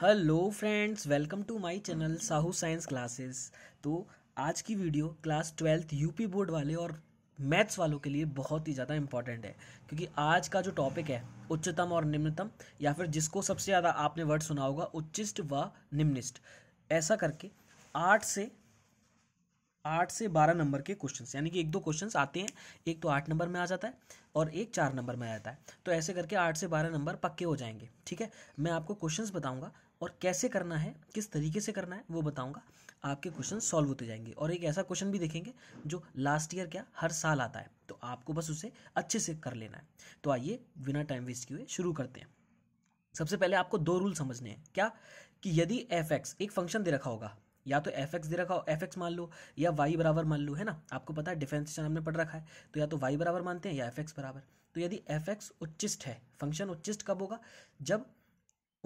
hello friends welcome to my channel Sahu science classes तो आज की video class twelfth UP board वाले और मैथ्स वालों के लिए बहुत ही ज़्यादा इंपॉर्टेंट है क्योंकि आज का जो टॉपिक है उच्चतम और निम्नतम या फिर जिसको सबसे ज़्यादा आपने वर्ड सुना होगा उच्चिष्ट व निम्निष्ट ऐसा करके आठ से आठ से बारह नंबर के क्वेश्चंस यानी कि एक दो क्वेश्चंस आते हैं एक तो आठ नंबर में आ जाता है और एक चार नंबर में आ जाता है तो ऐसे करके आठ से बारह नंबर पक्के हो जाएंगे ठीक है मैं आपको क्वेश्चंस बताऊंगा और कैसे करना है किस तरीके से करना है वो बताऊंगा आपके क्वेश्चन सॉल्व होते जाएंगे और एक ऐसा क्वेश्चन भी देखेंगे जो लास्ट ईयर क्या हर साल आता है तो आपको बस उसे अच्छे से कर लेना है तो आइए बिना टाइम वेस्ट किए शुरू करते हैं सबसे पहले आपको दो रूल समझने हैं क्या कि यदि एफ एक्स एक फंक्शन दे रखा होगा या तो एफ एक्स दे रखा हो एफ एक्स मान लो या वाई बराबर मान लो है ना आपको पता है डिफेंस हमने पढ़ रखा है तो या तो वाई बराबर मानते हैं या एफ एक्स बराबर तो यदि एफ एक्स उच्चिष्ट है फंक्शन उच्चिष्ट कब होगा जब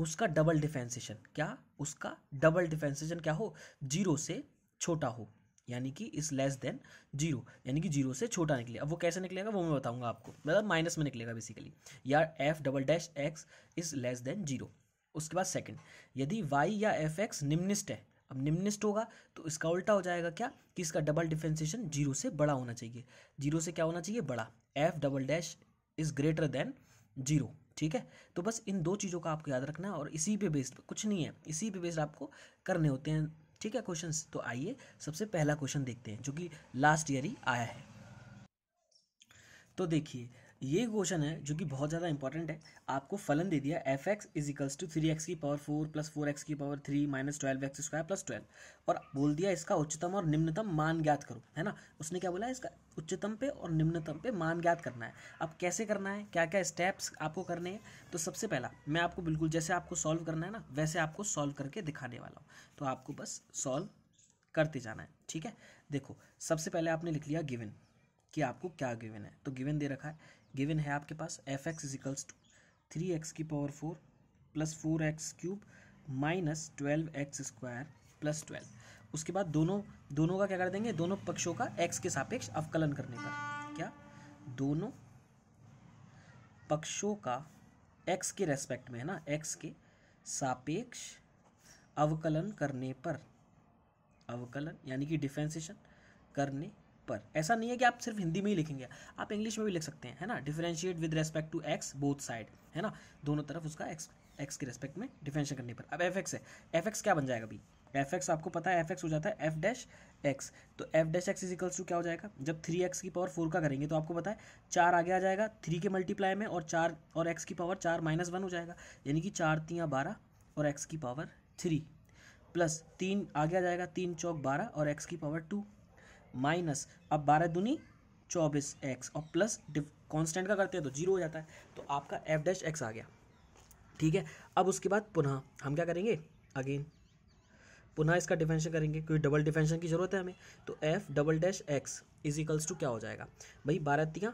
उसका डबल डिफेंसेशन क्या उसका डबल डिफेंसेशन क्या हो जीरो से छोटा हो यानी कि इस लेस देन जीरो यानी कि जीरो से छोटा निकले अब वो कैसे निकलेगा वो मैं बताऊंगा आपको मतलब माइनस में निकलेगा बेसिकली या F double dash X is less than zero उसके बाद सेकंड यदि वाई या एफ एक्स निम्निस्ट है अब निम्निस्ट होगा तो इसका उल्टा हो जाएगा क्या कि इसका डबल डिफ्रेंसिएशन जीरो से बड़ा होना चाहिए जीरो से क्या होना चाहिए बड़ा F double dash is greater than zero ठीक है तो बस इन दो चीज़ों का आपको याद रखना है और इसी पे बेस्ड कुछ नहीं है इसी पे बेस्ड आपको करने होते हैं ठीक है क्वेश्चंस तो आइए सबसे पहला क्वेश्चन देखते हैं जो कि लास्ट ईयर ही आया है तो देखिए ये क्वेश्चन है जो कि बहुत ज़्यादा इंपॉर्टेंट है आपको फलन दे दिया F X is equals to three x की power four plus four X की power three minus twelve X square plus twelve और बोल दिया इसका उच्चतम और निम्नतम मान ज्ञात करो है ना उसने क्या बोला इसका उच्चतम पे और निम्नतम पे मान ज्ञात करना है अब कैसे करना है क्या क्या स्टेप्स आपको करने हैं तो सबसे पहला मैं आपको बिल्कुल जैसे आपको सॉल्व करना है ना वैसे आपको सॉल्व करके दिखाने वाला हूँ तो आपको बस सॉल्व करते जाना है ठीक है देखो सबसे पहले आपने लिख लिया गिवन कि आपको क्या गिवन है तो गिवन दे रखा है गिवन है आपके पास F X equals to three x की power four plus four X cube minus twelve X square plus twelve उसके बाद दोनों दोनों का क्या कर देंगे दोनों पक्षों का एक्स के सापेक्ष अवकलन करने पर क्या दोनों पक्षों का एक्स के रेस्पेक्ट में है ना एक्स के सापेक्ष अवकलन करने पर अवकलन यानी कि डिफ्रेंसिएशन करने पर ऐसा नहीं है कि आप सिर्फ हिंदी में ही लिखेंगे आप इंग्लिश में भी लिख सकते हैं है ना differentiate with respect to X both side है ना दोनों तरफ उसका एक्स एक्स के रेस्पेक्ट में डिफरेंशिएट करने पर अब एफ एक्स है एफ एक्स क्या बन जाएगा अभी एफ एक्स आपको पता है एफ एक्स हो जाता है एफ डैश एक्स तो F dash X is equals to क्या हो जाएगा जब थ्री एक्स की पावर फोर का करेंगे तो आपको पता है चार आगे आ जाएगा थ्री के मल्टीप्लाई में और चार और एक्स की पावर चार माइनस वन हो जाएगा यानी कि चार तिया बारह और एक्स की पावर थ्री प्लस तीन आगे आ जाएगा तीन चौक बारह और एक्स की पावर टू माइनस अब बारह दूनी चौबीस एक्स और प्लस कांस्टेंट का करते हैं तो जीरो हो जाता है तो आपका एफ डैश एक्स आ गया ठीक है अब उसके बाद पुनः हम क्या करेंगे अगेन पुनः इसका डिफेंशन करेंगे क्योंकि डबल डिफेंशन की ज़रूरत है हमें तो F double dash X is to क्या हो जाएगा भाई बारह तिया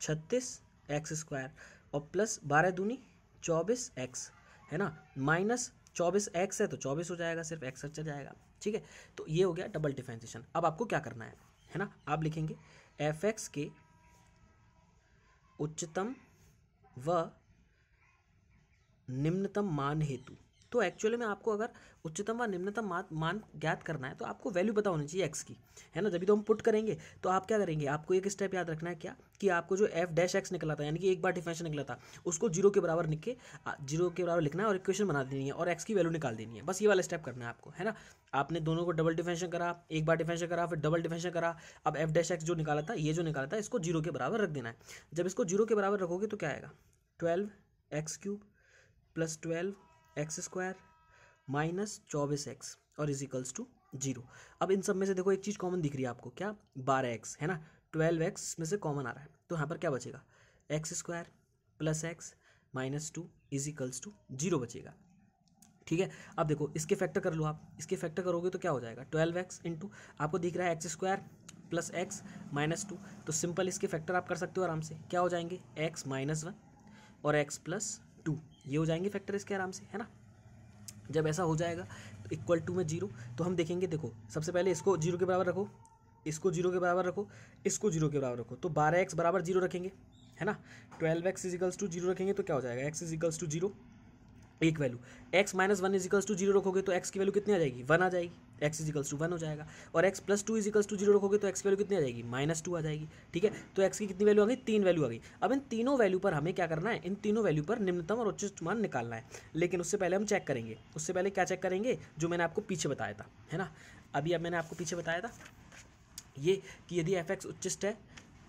छत्तीस एक्स स्क्वायर और प्लस बारह दूनी चौबीस एक्स है ना माइनस चौबीस एक्स है तो चौबीस हो जाएगा सिर्फ एक्स अच्छा जाएगा ठीक है तो ये हो गया डबल डिफेंसेशन अब आपको क्या करना है है ना आप लिखेंगे एफ एक्स के उच्चतम व निम्नतम मान हेतु तो एक्चुअली में आपको अगर उच्चतम व निम्नतम मान ज्ञात करना है तो आपको वैल्यू पता होनी चाहिए एक्स की है ना जब तो हम पुट करेंगे तो आप क्या करेंगे आपको एक स्टेप याद रखना है क्या कि आपको जो एफ डैश एक्स निकला था यानी कि एक बार डिफेंशन निकला था उसको जीरो के बराबर लिख के जीरो के बराबर लिखना है और इक्वेशन बना देनी है और एक्स की वैल्यू निकाल देनी है बस ये वाला स्टेप करना है आपको है ना आपने दोनों को डबल डिफेंशन करा एक बार डिफेंशन करा फिर डबल डिफेंशन करा अब एफ डैश एक्स जो निकाला था ये जो निकाला था इसको जीरो के बराबर रख देना है जब इसको जीरो के बराबर रखोगे तो क्या आएगा twelve X cube plus twelve X square minus चौबीस एक्स और इज इक्वल्स टू जीरो अब इन सब में से देखो एक चीज़ कॉमन दिख रही है आपको क्या बारह एक्स है ना ट्वेल्व एक्स में से कॉमन आ रहा है तो यहाँ पर क्या बचेगा X square plus X minus two is equals to zero बचेगा ठीक है अब देखो इसके फैक्टर कर लो आप इसके फैक्टर करोगे तो क्या हो जाएगा ट्वेल्व एक्स इंटू आपको दिख रहा है X square plus X minus two तो सिंपल इसके फैक्टर आप कर सकते हो आराम से क्या हो जाएंगे एक्स माइनस वन और एक्स प्लस टू ये हो जाएंगे फैक्टर इसके आराम से है ना जब ऐसा हो जाएगा तो इक्वल टू में जीरो तो हम देखेंगे देखो सबसे पहले इसको जीरो के बराबर रखो इसको जीरो के बराबर रखो इसको जीरो के बराबर रखो तो बारह एक्स बराबर जीरो रखेंगे है ना twelve X equals to zero रखेंगे तो क्या हो जाएगा एक्स इजिकल्स टू जीरो एक value X minus one equals to zero रखोगे तो एक्स की वैल्यू कितनी आ जाएगी वन आ जाएगी एक्स इजिकल्स टू वन हो जाएगा और X plus two equals to zero रखोगे तो एक्स की वैल्यू कितनी आ जाएगी माइनस टू आ जाएगी ठीक है तो एक्स की कितनी वैल्यू आ गई तीन वैल्यू आ गई अब इन तीनों वैल्यू पर हमें क्या करना है इन तीनों वैल्यू पर निम्नतम और उच्च मान निकालना है लेकिन उससे पहले हम चेक करेंगे उससे पहले क्या चेक करेंगे जो मैंने आपको पीछे बताया था है ना अभी अब मैंने आपको पीछे बताया था ये कि यदि एफ एक्स उच्चिष्ट है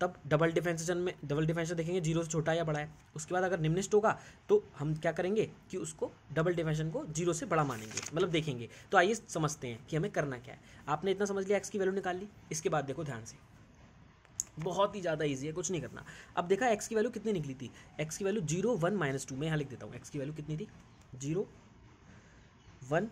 तब डबल डिफेंसेशन में डबल डिफेंस देखेंगे जीरो से छोटा या बड़ा है उसके बाद अगर निम्निस्ट होगा तो हम क्या करेंगे कि उसको डबल डिफेंशन को जीरो से बड़ा मानेंगे मतलब देखेंगे तो आइए समझते हैं कि हमें करना क्या है आपने इतना समझ लिया एक्स की वैल्यू निकाल ली इसके बाद देखो ध्यान से बहुत ही ज़्यादा ईजी है कुछ नहीं करना अब देखा एक्स की वैल्यू कितनी निकली थी एक्स की value zero one minus two मैं यहाँ लिख देता हूँ एक्स की वैल्यू कितनी थी जीरो वन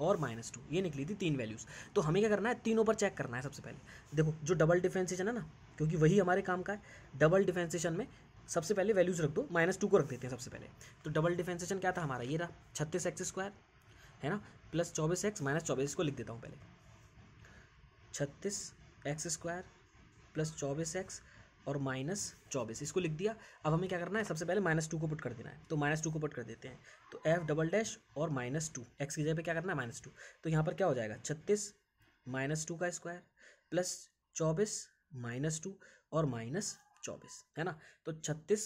और माइनस टू ये निकली थी तीन वैल्यूज़ तो हमें क्या करना है तीनों पर चेक करना है सबसे पहले देखो जो डबल डिफेंसेशन है ना क्योंकि वही हमारे काम का है डबल डिफेंसेशन में सबसे पहले वैल्यूज़ रख दो माइनस टू को रख देते हैं सबसे पहले तो डबल डिफेंसेशन क्या था हमारा ये रहा छत्तीस एक्स स्क्वायर है ना प्लस चौबीस एक्स माइनस चौबीस को लिख देता हूँ पहले छत्तीस एक्स स्क्वायर प्लस चौबीस एक्स और माइनस चौबीस इसको लिख दिया अब हमें क्या करना है सबसे पहले माइनस टू को पुट कर देना है तो माइनस टू को पुट कर देते हैं तो एफ डबल डैश और माइनस टू एक्स की जगह पे क्या करना है माइनस टू तो यहाँ पर क्या हो जाएगा छत्तीस माइनस टू का स्क्वायर प्लस चौबीस माइनस टू और माइनस चौबीस है ना तो छत्तीस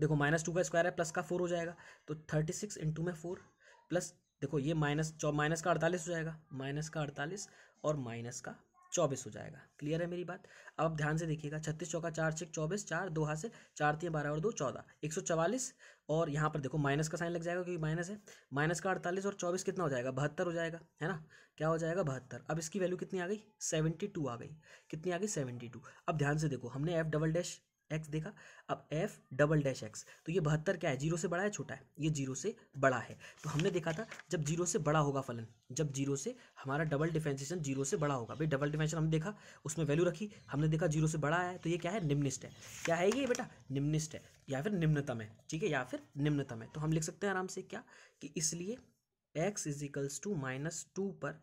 देखो माइनस टू का स्क्वायर है प्लस का फोर हो जाएगा तो थर्टी सिक्स इंटू में फोर प्लस देखो ये माइनस माइनस का अड़तालीस हो जाएगा माइनस का अड़तालीस और माइनस का चौबीस हो जाएगा क्लियर है मेरी बात अब आप ध्यान से देखिएगा छत्तीस चौका चार छः चौबीस चार दो हाथ से चार तीन बारह और दो चौदह एक सौ चवालीस और यहाँ पर देखो माइनस का साइन लग जाएगा क्योंकि माइनस है माइनस का अड़तालीस और चौबीस कितना हो जाएगा बहत्तर हो जाएगा है ना क्या हो जाएगा बहत्तर अब इसकी वैल्यू कितनी आ गई सेवेंटी टू आ गई कितनी आ गई सेवेंटी टू अब ध्यान से देखो हमने एफ डबल डैश एक्स देखा अब एफ डबल डैश एक्स तो ये बहत्तर क्या है जीरो से बड़ा है छोटा है ये जीरो से बड़ा है तो हमने देखा था जब जीरो से बड़ा होगा फलन जब जीरो से हमारा डबल डिफेंसेशन जीरो से बड़ा होगा भाई डबल डिफेंशन हमने देखा उसमें वैल्यू रखी हमने देखा जीरो से बड़ा है तो ये क्या है निम्निस्ट है क्या है ये बेटा निम्निस्ट है या फिर निम्नतम है ठीक है या फिर निम्नतम है तो हम लिख सकते हैं आराम से क्या कि इसलिए X equals to minus two पर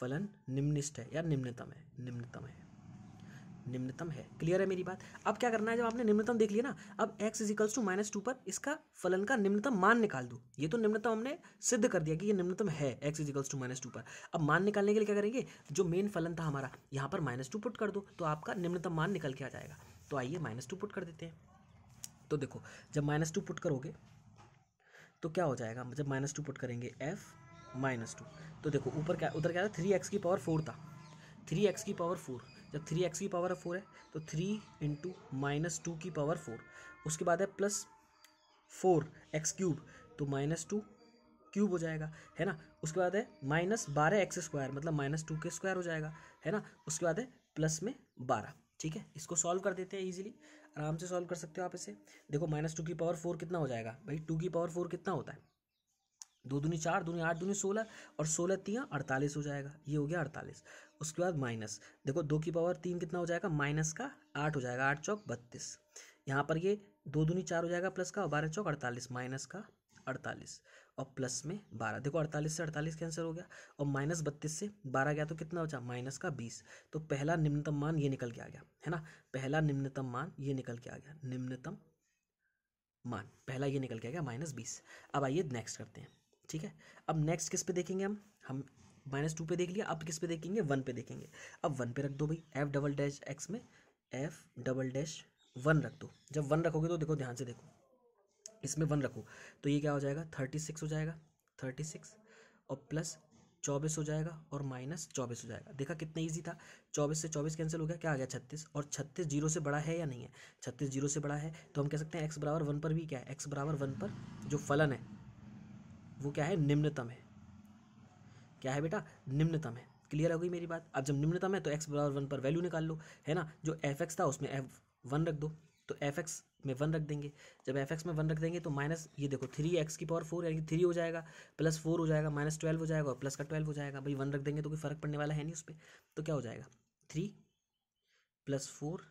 फलन निम्निस्ट है या निम्नतम है निम्नतम है निम्नतम है क्लियर है मेरी बात अब क्या करना है जब आपने निम्नतम देख लिया ना अब X equals to minus two पर इसका फलन का निम्नतम मान निकाल दो ये तो निम्नतम हमने सिद्ध कर दिया कि ये निम्नतम है X equals to minus two पर अब मान निकालने के लिए क्या करेंगे जो मेन फलन था हमारा यहाँ पर माइनस टू पुट कर दो तो आपका निम्नतम मान निकल के आ जाएगा तो आइए माइनस टू पुट कर देते हैं तो देखो जब माइनस टू पुट करोगे तो क्या हो जाएगा जब माइनस टू पुट करेंगे एफ़ माइनस टू तो देखो ऊपर क्या उधर क्या था थ्री एक्स की पावर फोर था थ्री एक्स की पावर फोर जब थ्री एक्स की पावर फोर है तो थ्री इंटू माइनस टू की पावर फोर उसके बाद है प्लस फोर एक्स क्यूब तो माइनस टू क्यूब हो जाएगा है ना उसके बाद है माइनस बारह एक्स स्क्वायर मतलब माइनस टू के स्क्वायर हो जाएगा है ना उसके बाद है प्लस में बारह ठीक है इसको सॉल्व कर देते हैं इजीली आराम से सॉल्व कर सकते हो आप इसे देखो माइनस टू की पावर फोर कितना हो जाएगा भाई टू की पावर फोर कितना होता है दो दूनी चार दूनी आठ दूनी सोलह और सोलह तियाँ अड़तालीस हो जाएगा ये हो गया अड़तालीस उसके बाद माइनस देखो दो की पावर तीन कितना हो जाएगा माइनस का आठ हो जाएगा आठ चौक बत्तीस यहाँ पर ये दो दूनी चार हो जाएगा प्लस का और बारह चौक अड़तालीस माइनस का अड़तालीस और प्लस में बारह देखो अड़तालीस से अड़तालीस कैंसिल हो गया और माइनस बत्तीस से बारह गया तो कितना बचा माइनस का बीस तो पहला निम्नतम मान ये निकल के आ गया है ना पहला निम्नतम मान ये निकल के आ गया निम्नतम मान पहला ये निकल के आ गया माइनस बीस अब आइए नेक्स्ट करते हैं ठीक है अब नेक्स्ट किस पे देखेंगे हम हम माइनस टू पे देख लिया अब किस पे देखेंगे वन पे देखेंगे अब वन पे रख दो भाई एफ डबल डैश एक्स में एफ डबल डैश वन रख दो जब वन रखोगे तो देखो ध्यान से देखो इसमें वन रखो तो ये क्या हो जाएगा थर्टी सिक्स हो जाएगा थर्टी सिक्स और प्लस चौबीस हो जाएगा और माइनस चौबीस हो जाएगा देखा कितना ईजी था चौबीस से चौबीस कैंसिल हो गया क्या आ गया छत्तीस और छत्तीस जीरो से बड़ा है या नहीं है छत्तीस जीरो से बड़ा है तो हम कह सकते हैं एक्स बराबर वन पर भी क्या है एक्स बराबर वन पर जो फलन है वो क्या है निम्नतम है क्या है बेटा निम्नतम है क्लियर हो गई मेरी बात अब जब निम्नतम है तो एक्स बराबर वन पर वैल्यू निकाल लो है ना जो एफ एक्स था उसमें एफ वन रख दो तो एफ एक्स में वन रख देंगे जब एफ एक्स में वन रख देंगे तो माइनस ये देखो थ्री एक्स की पावर फोर यानी थ्री हो जाएगा प्लस फोर हो जाएगा माइनस ट्वेल्व हो जाएगा और प्लस का ट्वेल्व हो जाएगा भाई वन रख देंगे तो कोई फ़र्क पड़ने वाला है नहीं उस पर तो क्या हो जाएगा three plus four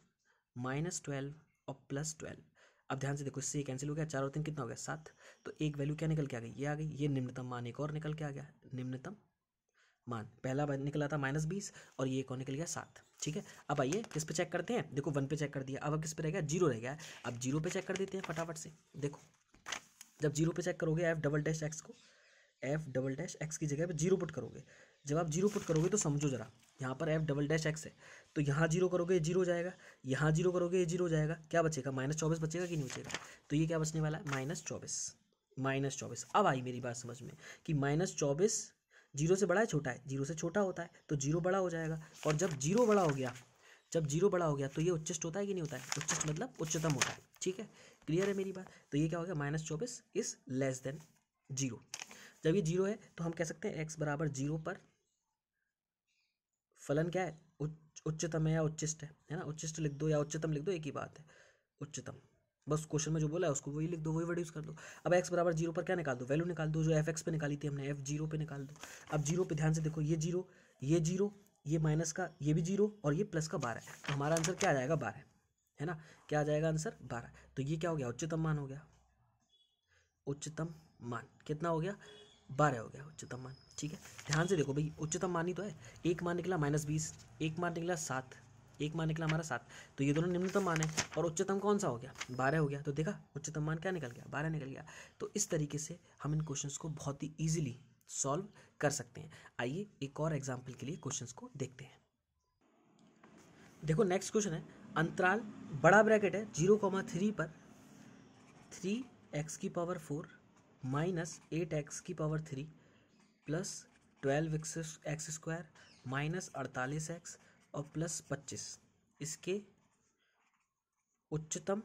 minus twelve और प्लस ट्वेल्व अब ध्यान से देखो इससे कैंसिल हो गया चार और तीन कितना हो गया सात तो एक वैल्यू क्या निकल के आ गई ये आ गई ये निम्नतम मान एक और निकल के आ गया निम्नतम मान पहला निकला था माइनस बीस और ये कौन निकल गया सात ठीक है अब आइए किस पे चेक करते हैं देखो वन पे चेक कर दिया अब अब किस पे रह गया जीरो रह गया अब जीरो पे चेक कर देते हैं फटाफट से देखो जब जीरो पे चेक करोगे एफ डबल डैश एक्स को एफ डबल डैश एक्स की जगह पर जीरो पुट करोगे जब आप जीरो पुट करोगे तो समझो ज़रा यहाँ पर एफ डबल डैश एक्स है तो यहाँ जीरो करोगे ये जीरो हो जाएगा यहाँ जीरो करोगे ये जीरो जाएगा क्या बचेगा माइनस चौबीस बचेगा कि नहीं बचेगा तो ये क्या बचने वाला है माइनस चौबीस माइनस चौबीस अब आई मेरी बात समझ में कि माइनस चौबीस जीरो से बड़ा है छोटा है जीरो से छोटा होता है तो जीरो बड़ा हो जाएगा और जब जीरो बड़ा हो गया जब जीरो बड़ा हो गया तो ये उच्चस्ट होता है कि नहीं होता है उच्चस्ट मतलब उच्चतम होता है ठीक है क्लियर है मेरी बात तो ये क्या हो गया माइनस चौबीस इज़ लेस देन जीरो जब ये जीरो है तो हम कह सकते हैं एक्स बराबर जीरो पर फलन क्या है उच्चतम है या उच्चिष्ट है है ना उच्चिष्ट लिख दो या उच्चतम लिख दो एक ही बात है उच्चतम बस क्वेश्चन में जो बोला है उसको वही लिख दो वही यूज कर दो अब एक्स बराबर जीरो पर क्या निकाल दो वैल्यू निकाल दो जो एफ एक्स पे निकाली थी हमने एफ जीरो पे निकाल दो अब जीरो पे ध्यान से देखो ये जीरो ये जीरो ये माइनस का ये भी जीरो और ये प्लस का बारह तो हमारा आंसर क्या आ जाएगा बारह है ना क्या आ जाएगा आंसर बारह तो ये क्या हो गया उच्चतम मान हो गया उच्चतम मान कितना हो गया बारह हो गया उच्चतम मान ठीक है ध्यान से देखो भाई उच्चतम मान ही तो है एक मान निकला माइनस बीस एक मान निकला सात एक मान निकला हमारा सात तो ये दोनों निम्नतम मान है और उच्चतम कौन सा हो गया बारह हो गया तो देखा उच्चतम मान क्या निकल गया बारह निकल गया तो इस तरीके से हम इन क्वेश्चन को बहुत ही ईजिली सॉल्व कर सकते हैं आइए एक और एग्जाम्पल के लिए क्वेश्चन को देखते हैं देखो नेक्स्ट क्वेश्चन है अंतराल बड़ा ब्रैकेट है जीरो कॉमा थ्री पर थ्री एक्स की power four minus eight x की power three plus twelve x x square minus अड़तालीस एक्स और प्लस पच्चीस इसके उच्चतम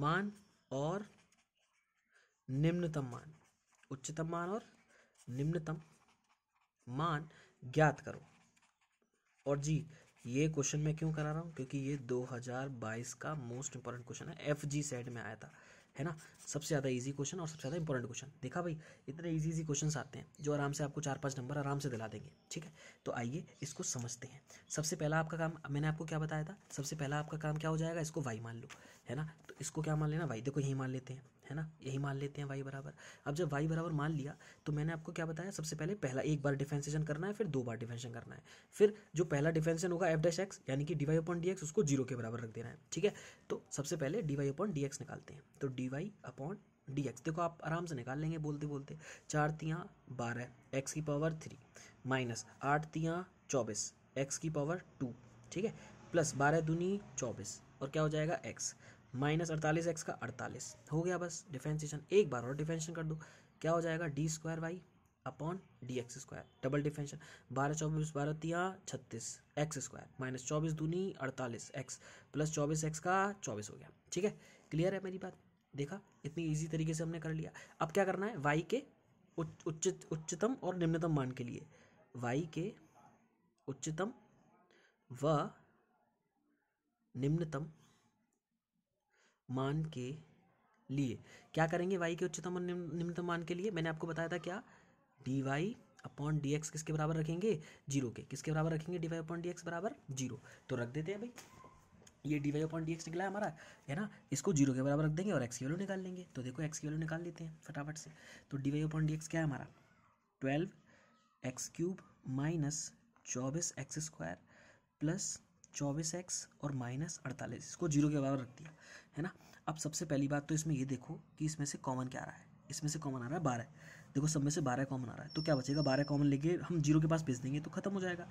मान और निम्नतम मान उच्चतम मान और निम्नतम मान ज्ञात करो और जी ये क्वेश्चन मैं क्यों करा रहा हूँ क्योंकि ये 2022 का मोस्ट इंपॉर्टेंट क्वेश्चन है एफ जी सेट में आया था है ना सबसे ज़्यादा ईजी क्वेश्चन और सबसे ज़्यादा इंपॉर्टेंट क्वेश्चन देखा भाई इतने इजी इजी क्वेश्चन आते हैं जो आराम से आपको चार पाँच नंबर आराम से दिला देंगे ठीक है तो आइए इसको समझते हैं सबसे पहला आपका काम मैंने आपको क्या बताया था सबसे पहला आपका काम क्या हो जाएगा इसको वाई मान लो है ना तो इसको क्या मान लेना वाई देखो यही मान लेते हैं है ना यही मान लेते हैं वाई बराबर अब जब वाई बराबर मान लिया तो मैंने आपको क्या बताया सबसे पहले पहला एक बार डिफेंसेशन करना है फिर दो बार डिफेंसेशन करना है फिर जो पहला डिफेंसेशन होगा एफ डैश एक्स यानी कि D Y upon D X उसको जीरो के बराबर रख देना है ठीक है तो सबसे पहले D Y upon D X निकालते हैं तो D Y upon D X देखो आप आराम से निकाल लेंगे बोलते बोलते चार तियाँ बारह एक्स की पावर थ्री माइनस आठ तियाँ चौबीस एक्स की पावर टू ठीक है प्लस बारह दूनी चौबीस और क्या हो जाएगा एक्स माइनस अड़तालीस एक्स का अड़तालीस हो गया बस डिफेंशिएशन एक बार और डिफेंशन कर दो क्या हो जाएगा D square Y upon D X square double differentiation बारह चौबीस बारह तिया छत्तीस एक्स स्क्वायर माइनस चौबीस दूनी अड़तालीस एक्स प्लस चौबीस एक्स का चौबीस हो गया ठीक है क्लियर है मेरी बात देखा इतनी ईजी तरीके से हमने कर लिया अब क्या करना है वाई के उच्च उच्चतम और निम्नतम मान के लिए वाई के उच्चतम व निम्नतम मान के लिए क्या करेंगे वाई के उच्चतम और निम्नतम मान के लिए मैंने आपको बताया था क्या D Y upon D X किसके बराबर रखेंगे जीरो के किसके बराबर रखेंगे D Y upon D X बराबर जीरो तो रख देते हैं भाई ये D Y upon D X निकला है हमारा है ना इसको जीरो के बराबर रख देंगे और एक्स की वैल्यू निकाल लेंगे तो देखो एक्स की वैल्यू निकाल लेते हैं फटाफट से तो D Y upon D X क्या है हमारा ट्वेल्व एक्स क्यूब माइनस चौबीस एक्स स्क्वायर प्लस चौबीस एक्स और माइनस अड़तालीस इसको जीरो के बराबर रख दिया है ना अब सबसे पहली बात तो इसमें ये देखो कि इसमें से कॉमन क्या आ रहा है इसमें से कॉमन आ रहा है बारह देखो सब में से बारह कॉमन आ रहा है तो क्या बचेगा बारह कॉमन लेके हम जीरो के पास भेज देंगे तो खत्म हो जाएगा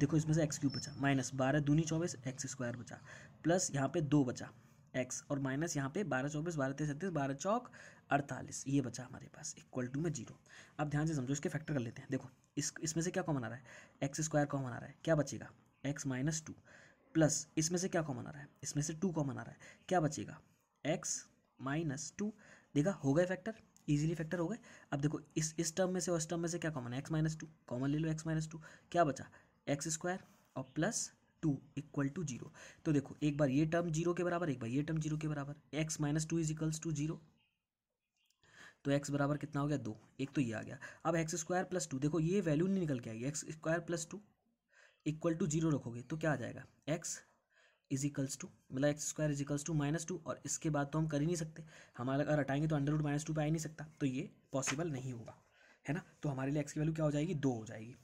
देखो इसमें से एक्स क्यूब बचा माइनस बारह दूनी चौबीस एक्स स्क्वायर बचा प्लस यहाँ पे दो बचा एक्स और माइनस यहाँ पे बारह चौबीस बारह तेईस छत्तीस बारह चौक अड़तालीस ये बचा हमारे पास इक्वल टू में जीरो अब ध्यान से समझो इसके फैक्टर कर लेते हैं देखो इस इसमें से क्या कॉमन आ रहा है एक्स स्क्वायर कॉमन आ रहा है क्या बचेगा एक्स माइनस टू प्लस इसमें से क्या कॉमन आ रहा है इसमें से टू कॉमन आ रहा है क्या बचेगा एक्स माइनस टू देखा हो गए फैक्टर ईजिली फैक्टर हो गए अब देखो इस इस टर्म में से और इस टर्म में से क्या कॉमन है एक्स माइनस टू कॉमन ले लो एक्स माइनस टू क्या बचा एक्स स्क्वायर और plus two equal to zero तो देखो एक बार ये टर्म जीरो के बराबर एक बार ये टर्म जीरो के बराबर X minus two is equals to zero तो एक्स बराबर कितना हो गया दो एक तो ये आ गया अब एक्स स्क्वायर प्लस टू देखो ये वैल्यू नहीं निकल के आई X square plus two equal to zero रखोगे तो क्या आ जाएगा एक्स इजिकल्स टू मतलब X square equals to minus two और इसके बाद तो हम कर ही नहीं सकते हमारे अगर हटाएंगे तो अंडर रूट माइनस टू पर आ ही नहीं सकता तो ये पॉसिबल नहीं होगा है ना तो हमारे लिए एक्स की वैल्यू क्या हो जाएगी दो हो जाएगी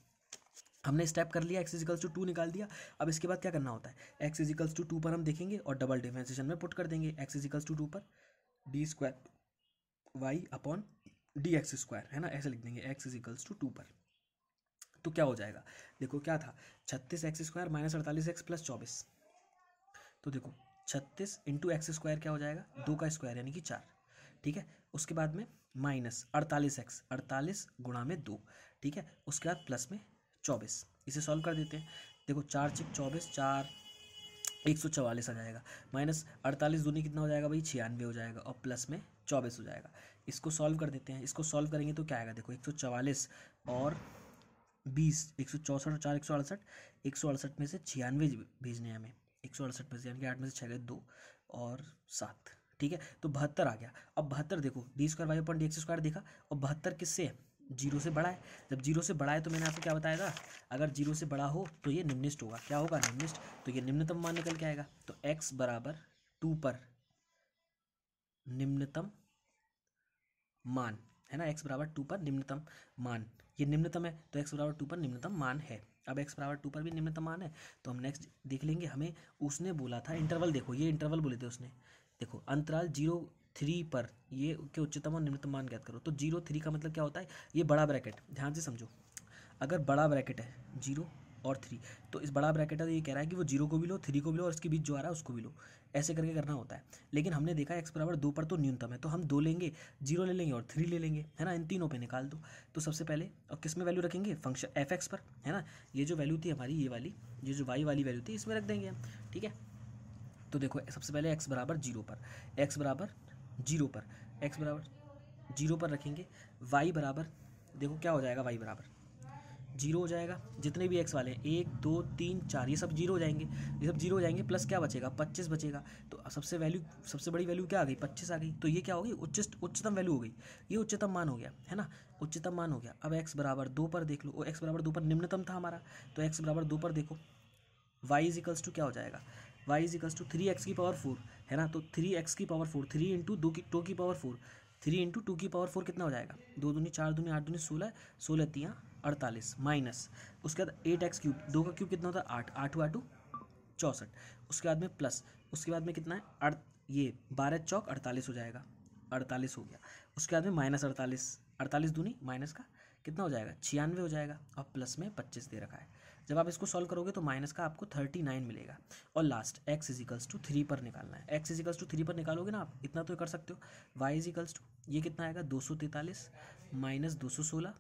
हमने स्टेप कर लिया एक्स इजिकल्स टू टू निकाल दिया अब इसके बाद क्या करना होता है एक्स इजिकल्स टू टू पर हम देखेंगे और डबल डिफ्रेंसेशन में पुट कर देंगे एक्स इजिकल्स टू टू पर D square Y upon D X square है ना ऐसे लिख देंगे एक्स इजिकल्स टू टू पर तो क्या हो जाएगा देखो क्या था छत्तीस एक्स स्क्वायर माइनस अड़तालीस एक्स प्लस चौबीस तो देखो छत्तीस इंटू एक्स स्क्वायर क्या हो जाएगा दो का स्क्वायर यानी कि चार ठीक है उसके बाद में माइनस अड़तालीस एक्स अड़तालीस गुणा में दो ठीक है उसके बाद प्लस में चौबीस इसे सॉल्व कर देते हैं देखो चार चिक चौबीस चार एक सौ चवालीस आ जाएगा माइनस अड़तालीस दूनी कितना हो जाएगा भाई छियानवे हो जाएगा और प्लस में चौबीस हो जाएगा इसको सॉल्व कर देते हैं इसको सॉल्व करेंगे तो क्या आएगा देखो एक सौ चवालीस और बीस एक सौ चौंसठ और चार एक सौ अड़सठ एक सौ अड़सठ में से छियानवे भेजने हैं हमें एक सौ अड़सठ में से यानी कि आठ में से छः गए दो और सात ठीक है तो बहत्तर आ गया अब बहत्तर देखो D square Y point D X square देखा और बहत्तर किससे है जीरो से बड़ा है जब जीरो से बड़ा है तो मैंने आपको क्या बताया था अगर जीरो से बड़ा हो तो ये निम्निष्ट होगा क्या होगा निम्निष्ट तो ये निम्नतम मान निकल के आएगा तो एक्स बराबर टू पर निम्नतम मान है ना एक्स बराबर टू पर निम्नतम मान ये निम्नतम है तो एक्स बराबर टू पर निम्नतम मान है अब एक्स बराबर टू पर भी निम्नतम मान है तो हम नेक्स्ट देख लेंगे हमें उसने बोला था इंटरवल देखो ये इंटरवल बोले थे उसने देखो अंतराल जीरो थ्री पर ये के उच्चतम और निम्नतम मान ज्ञात करो तो जीरो थ्री का मतलब क्या होता है ये बड़ा ब्रैकेट ध्यान से समझो अगर बड़ा ब्रैकेट है जीरो और थ्री तो इस बड़ा ब्रैकेट है तो ये कह रहा है कि वो जीरो को भी लो थ्री को भी लो और इसके बीच जो आ रहा है उसको भी लो ऐसे करके करना होता है लेकिन हमने देखा एक्स बराबर दो पर तो न्यूनतम है तो हम दो लेंगे जीरो ले लेंगे और थ्री ले लेंगे है ना इन तीनों पर निकाल दो तो सबसे पहले और किस में वैल्यू रखेंगे फंक्शन एफ एक्स पर है ना ये जो वैल्यू थी हमारी ये वाली ये जो वाई वाली वैल्यू थी इसमें रख देंगे हम ठीक है तो देखो सबसे पहले एक्स बराबर जीरो पर एक्स बराबर जीरो पर एक्स बराबर जीरो पर रखेंगे वाई बराबर देखो क्या हो जाएगा वाई बराबर जीरो हो जाएगा जितने भी एक्स वाले हैं एक दो तीन चार ये सब जीरो हो जाएंगे ये सब जीरो हो जाएंगे प्लस क्या बचेगा पच्चीस बचेगा तो सबसे वैल्यू सबसे बड़ी वैल्यू क्या आ गई पच्चीस आ गई तो ये क्या होगी उच्च उच्चतम वैल्यू हो गई ये उच्चतम मान हो गया है ना उच्चतम मान हो गया अब एक्स बराबर दो पर देख लो एक्स बराबर दो पर निम्नतम था हमारा तो एक्स बराबर दो पर देखो वाई इज इक्वल्स टू क्या हो जाएगा y is equals to three x की पावर फोर है ना तो थ्री एक्स की पावर फोर थ्री इंटू दो की टू की power four three into two की पावर फोर कितना हो जाएगा दो दूनी चार दूनी आठ दूनी सोलह सोलह तियाँ अड़तालीस माइनस उसके बाद एट एक्स क्यूब दो का क्यूब कितना होता है आठ आठ आठ चौंसठ उसके बाद में प्लस उसके बाद में कितना है अड़ ये बारह चौक अड़तालीस हो जाएगा अड़तालीस हो गया उसके बाद में माइनस अड़तालीस अड़तालीस दूनी माइनस का कितना हो जाएगा छियानवे हो जाएगा और प्लस में पच्चीस दे रखा है जब आप इसको सॉल्व करोगे तो माइनस का आपको थर्टी नाइन मिलेगा और last x equals to three पर निकालना है एक्स इजिकल्स टू थ्री पर निकालोगे ना आप इतना तो कर सकते हो वाई इजिकल्स टू ये कितना आएगा दो सौ तैंतालीस माइनस दो सौ सोलह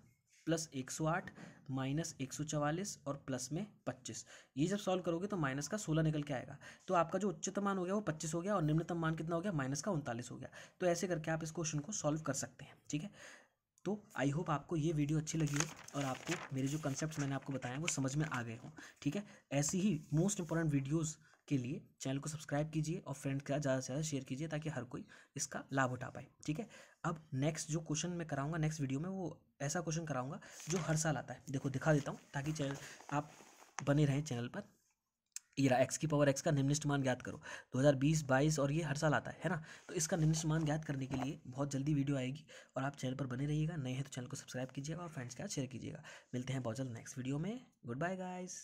प्लस एक सौ आठ माइनस एक सौ चवालीस और प्लस में पच्चीस ये जब सॉल्व करोगे तो माइनस का सोलह निकल के आएगा तो आपका जो उच्चतम मान हो गया वो पच्चीस हो गया और निम्नतम मान कितना हो गया माइनस का उनतालीस हो गया तो ऐसे करके आप इस क्वेश्चन को सॉल्व कर सकते हैं ठीक है तो आई होप आपको ये वीडियो अच्छी लगी हो और आपको मेरे जो कंसेप्ट मैंने आपको बताया वो समझ में आ गए हों ठीक है ऐसी ही मोस्ट इंपॉर्टेंट वीडियोज़ के लिए चैनल को सब्सक्राइब कीजिए और फ्रेंड साथ ज़्यादा से ज़्यादा शेयर कीजिए ताकि हर कोई इसका लाभ उठा पाए ठीक है अब नेक्स्ट जो क्वेश्चन मैं कराऊंगा नेक्स्ट वीडियो में वो ऐसा क्वेश्चन कराऊंगा जो हर साल आता है देखो दिखा देता हूँ ताकि चैनल आप बने रहें चैनल पर इरा एक्स की पावर एक्स का निम्निष्ट मान ज्ञात करो 2020 बाईस और ये हर साल आता है है ना तो इसका निम्निष्ट मान ज्ञात करने के लिए बहुत जल्दी वीडियो आएगी और आप चैनल पर बने रहिएगा नए हैं तो चैनल को सब्सक्राइब कीजिएगा और फ्रेंड्स के साथ शेयर कीजिएगा मिलते हैं बहुत जल्द नेक्स्ट वीडियो में गुड बाय गाइज़